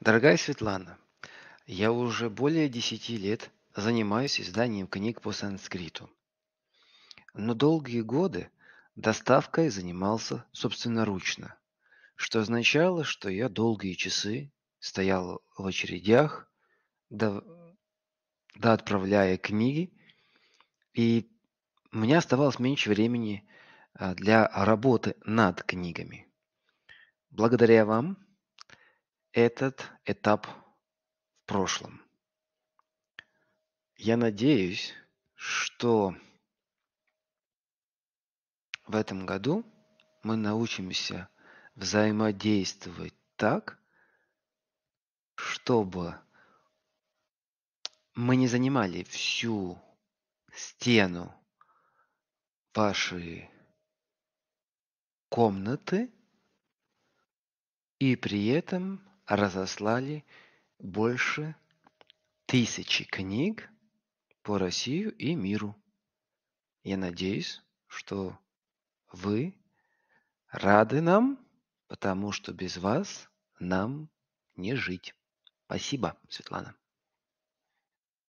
Дорогая Светлана, я уже более 10 лет занимаюсь изданием книг по санскриту. Но долгие годы доставкой занимался собственноручно, что означало, что я долгие часы стоял в очередях, до, до отправляя книги, и у меня оставалось меньше времени а, для работы над книгами. Благодаря вам этот этап в прошлом. Я надеюсь, что в этом году мы научимся взаимодействовать так, чтобы мы не занимали всю стену вашей комнаты и при этом разослали больше тысячи книг по Россию и миру. Я надеюсь, что вы рады нам, потому что без вас нам не жить. Спасибо, Светлана.